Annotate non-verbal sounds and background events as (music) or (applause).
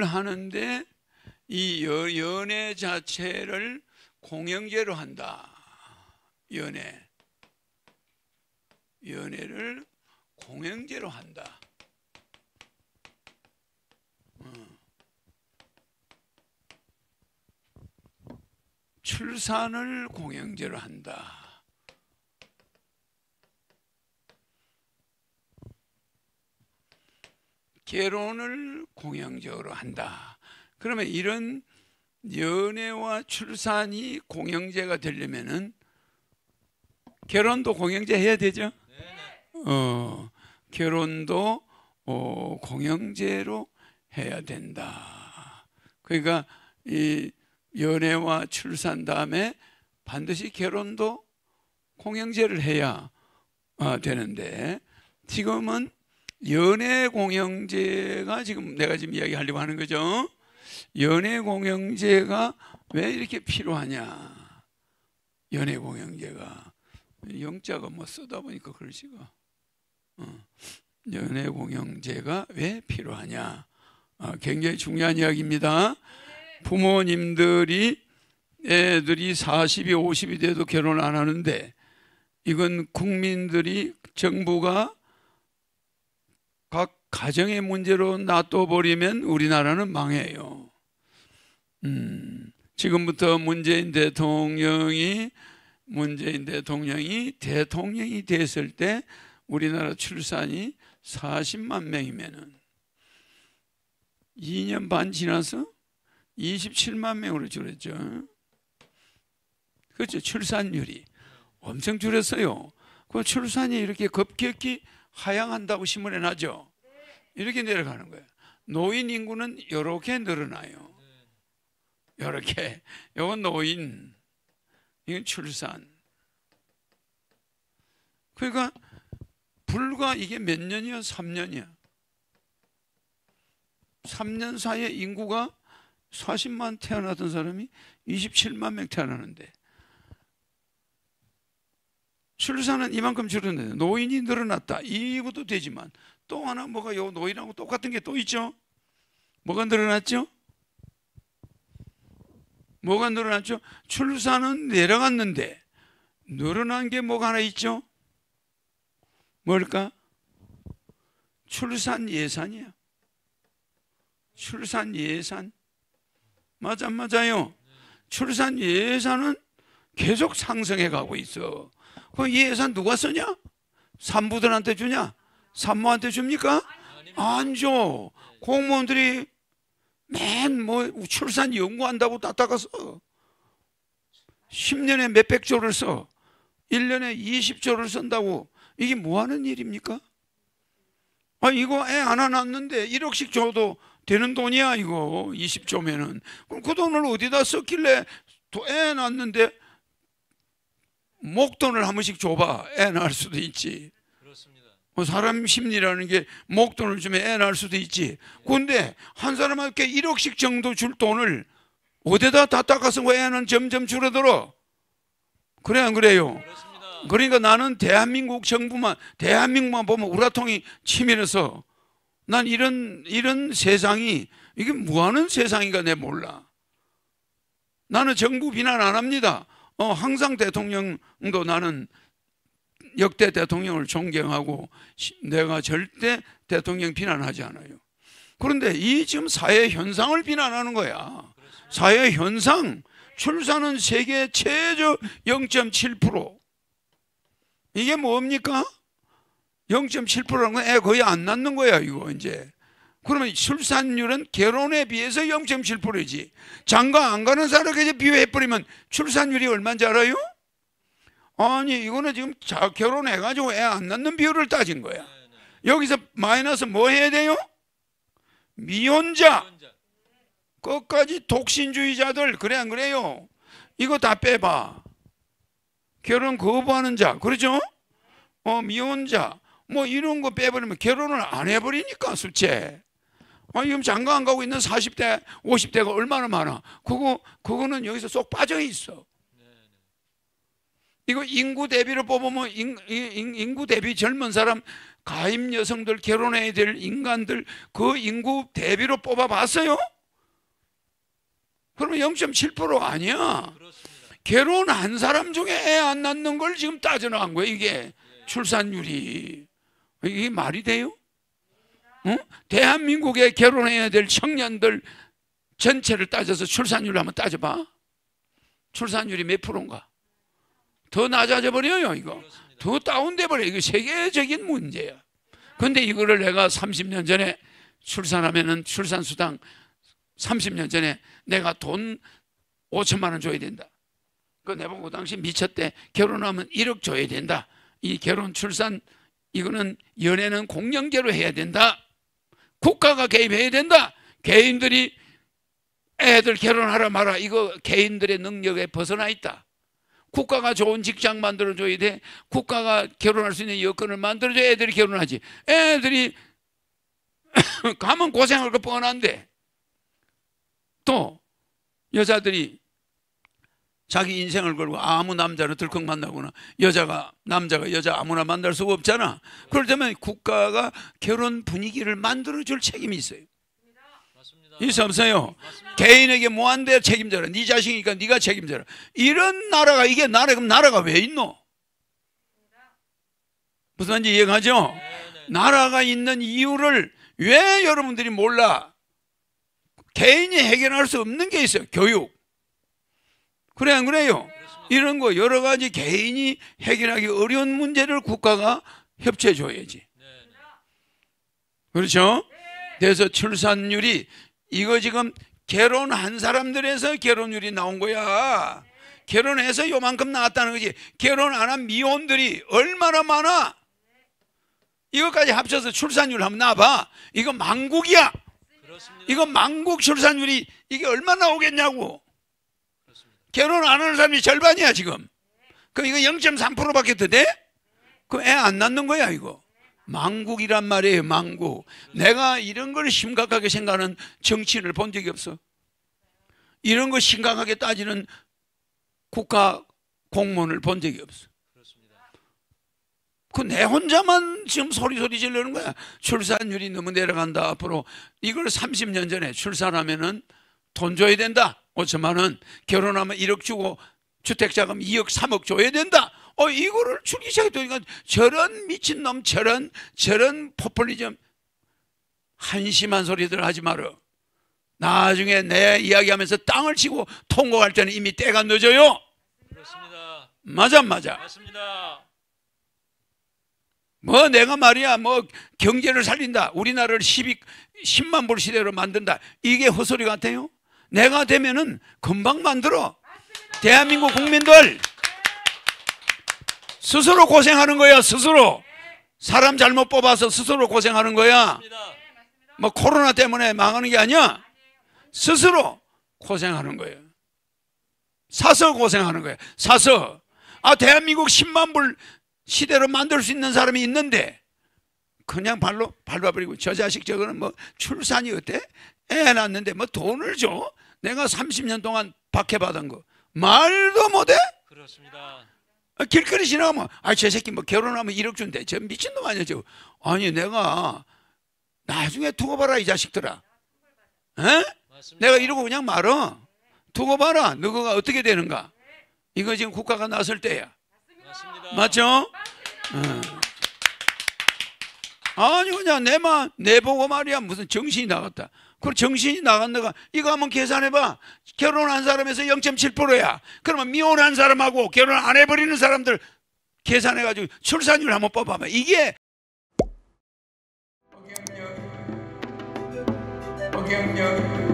연애를 하는데 이 연애 자체를 공영제로 한다. 연애. 연애를 공영제로 한다. 어. 출산을 공영제로 한다. 개론을 공영적으로 한다. 그러면 이런 연애와 출산이 공영제가 되려면은 결혼도 공영제 해야 되죠. 어, 결혼도 어, 공영제로 해야 된다. 그러니까 이 연애와 출산 다음에 반드시 결혼도 공영제를 해야 아, 되는데 지금은 연애 공영제가 지금 내가 지금 이야기하려고 하는 거죠. 연애 공영제가 왜 이렇게 필요하냐? 연애 공영제가 영자가 뭐 쓰다 보니까 글씨가 어. 연애 공영제가 왜 필요하냐? 어, 굉장히 중요한 이야기입니다. 부모님들이 애들이 40이 50이 돼도 결혼 안 하는데 이건 국민들이 정부가 각 가정의 문제로 놔둬버리면 우리나라는 망해요. 음, 지금부터 문재인 대통령이 문재인 대통령이 대통령이 됐을 때 우리나라 출산이 40만 명이면은 2년 반 지나서 27만 명으로 줄었죠. 그렇죠. 출산율이 엄청 줄었어요. 그 출산이 이렇게 급격히 하향한다고 신문에 나죠. 이렇게 내려가는 거예요. 노인 인구는 이렇게 늘어나요. 이렇게. 이건 노인. 이건 출산. 그러니까 불과 이게 몇년이요3년이요 3년 사이에 인구가 40만 태어나던 사람이 27만 명 태어나는데 출산은 이만큼 줄어드는 노인이 늘어났다 이것도 되지만 또 하나 뭐가 요 노인하고 똑같은 게 또 있죠 뭐가 늘어났죠? 뭐가 늘어났죠? 출산은 내려갔는데 늘어난 게 뭐가 하나 있죠? 뭘까? 출산 예산이야 출산 예산 맞아 맞아요 출산 예산은 계속 상승해 가고 있어 그럼 이 예산 누가 쓰냐? 산부들한테 주냐? 산모한테 줍니까? 안 줘. 공무원들이 맨 뭐 출산 연구한다고 따따가서 10년에 몇백 조를 써. 1년에 20조를 쓴다고 이게 뭐 하는 일입니까? 아 이거 애 하나 낳는데 1억씩 줘도 되는 돈이야 이거 20조면은 그럼 그 돈을 어디다 썼길래 애 낳는데 목돈을 한 번씩 줘봐 애 낳을 수도 있지 그렇습니다. 뭐 사람 심리라는 게 목돈을 주면 애 낳을 수도 있지 네. 근데 한 사람한테 1억씩 정도 줄 돈을 어디다 다 닦아서 왜 애는 점점 줄어들어 그래 안 그래요 그렇습니다. 그러니까 나는 대한민국 정부만 대한민국만 보면 우라통이 치밀해서 난 이런 이런 세상이 이게 뭐하는 세상인가 내 몰라 나는 정부 비난 안 합니다 어, 항상 대통령도 나는 역대 대통령을 존경하고 내가 절대 대통령 비난하지 않아요. 그런데 이 지금 사회 현상을 비난하는 거야. 사회 현상 출산은 세계 최저 0.7% 이게 뭡니까? 0.7%라는 건애 거의 안 낳는 거야 이거 이제 그러면 출산율은 결혼에 비해서 0.7%이지 장가 안 가는 사람에게 비유해버리면 출산율이 얼마인지 알아요? 아니 이거는 지금 자, 결혼해가지고 애 안 낳는 비율을 따진 거야 여기서 마이너스 뭐 해야 돼요? 미혼자 끝까지 독신주의자들 그래 안 그래요? 이거 다 빼봐 결혼 거부하는 자 그러죠? 어 미혼자 뭐 이런 거 빼버리면 결혼을 안 해버리니까 수채 아, 지금 장가 안 가고 있는 40대, 50대가 얼마나 많아. 그거, 그거는 여기서 쏙 빠져 있어. 이거 인구 대비를 뽑으면 인, 인, 인구 대비 젊은 사람, 가임 여성들, 결혼해야 될 인간들, 그 인구 대비로 뽑아봤어요? 그러면 0.7% 아니야. 그렇습니다. 결혼한 사람 중에 애 안 낳는 걸 지금 따져놓은 거예요, 이게. 예. 출산율이. 이게 말이 돼요? 응? 대한민국에 결혼해야 될 청년들 전체를 따져서 출산율 한번 따져봐. 출산율이 몇 프로인가? 더 낮아져 버려요, 이거. 더 다운돼 버려. 이거 세계적인 문제야. 근데 이거를 내가 30년 전에 출산하면은 출산 수당 30년 전에 내가 돈 5천만 원 줘야 된다. 그 내보고 당시 미쳤대. 결혼하면 1억 줘야 된다. 이 결혼 출산 이거는 연애는 공영계로 해야 된다. 국가가 개입해야 된다. 개인들이 애들 결혼하라 말아 이거 개인들의 능력에 벗어나 있다. 국가가 좋은 직장 만들어줘야 돼. 국가가 결혼할 수 있는 여건을 만들어줘야 애들이 결혼하지. 애들이 (coughs) 가면 고생할 거 뻔한데 또 여자들이 자기 인생을 걸고 아무 남자를 들컥 만나거나 여자가 남자가 여자 아무나 만날 수가 없잖아. 그럴때면 국가가 결혼 분위기를 만들어 줄 책임이 있어요. 있어 없어요. 개인에게 뭐한데 책임져라. 네 자식이니까 네가 책임져라. 이런 나라가 이게 나라 그럼 나라가 왜 있노? 무슨 말인지 이해가죠? 네, 네. 나라가 있는 이유를 왜 여러분들이 몰라? 개인이 해결할 수 없는 게 있어요. 교육. 그래 안 그래요? 이런 거 여러 가지 개인이 해결하기 어려운 문제를 국가가 협조해 줘야지. 그렇죠? 그래서 출산율이 이거 지금 결혼한 사람들에서 결혼율이 나온 거야. 결혼해서 요만큼 나왔다는 거지. 결혼 안 한 미혼들이 얼마나 많아? 이것까지 합쳐서 출산율 한번 나봐. 이거 망국이야. 이거 망국 출산율이 이게 얼마나 오겠냐고. 결혼 안 하는 사람이 절반이야 지금 그럼 이거 0.3%밖에 더 돼? 그럼 애 안 낳는 거야 이거 망국이란 말이에요 망국 내가 이런 걸 심각하게 생각하는 정치인을 본 적이 없어 이런 거 심각하게 따지는 국가 공무원을 본 적이 없어 그내 혼자만 지금 소리소리 지르는 거야 출산율이 너무 내려간다 앞으로 이걸 30년 전에 출산하면 은돈 줘야 된다 5천만 원 결혼하면 1억 주고 주택자금 2억 3억 줘야 된다 어 이거를 주기 시작했더니까 그러니까 저런 미친놈 저런 저런 포퓰리즘 한심한 소리들 하지 마라 나중에 내 이야기하면서 땅을 치고 통곡할 때는 이미 때가 늦어요 그렇습니다 맞아 맞아 맞습니다 뭐 내가 말이야 뭐 경제를 살린다 우리나라를 10, 10만 불 시대로 만든다 이게 헛소리 같아요 내가 되면은 금방 만들어. 맞습니다. 대한민국 국민들 스스로 고생하는 거야. 스스로 사람 잘못 뽑아서 스스로 고생하는 거야. 뭐 코로나 때문에 망하는 게 아니야. 스스로 고생하는 거예요. 사서 고생하는 거예요. 사서. 아, 대한민국 10만 불 시대로 만들 수 있는 사람이 있는데 그냥 발로 밟아버리고 저 자식 저거는 뭐 출산이 어때? 애낳는데뭐 돈을 줘? 내가 30년 동안 박해받은 거 말도 못해? 그렇습니다. 아, 길거리 지나가면 아저 새끼 뭐 결혼하면 1억 준대 저 미친놈 아니야 저 아니 내가 나중에 두고 봐라 이 자식들아 에? 내가 이러고 그냥 말어 두고 봐라 너가 어떻게 되는가 이거 지금 국가가 나설 때야 맞습니다. 맞죠? 맞습니다. 어. 아니 그냥 내만 내보고 말이야 무슨 정신이 나갔다. 그럼 정신이 나간 내가 이거 한번 계산해봐. 결혼한 사람에서 0.7%야. 그러면 미혼한 사람하고 결혼 안 해버리는 사람들 계산해가지고 출산율 한번 뽑아봐. 이게 경력, 경력.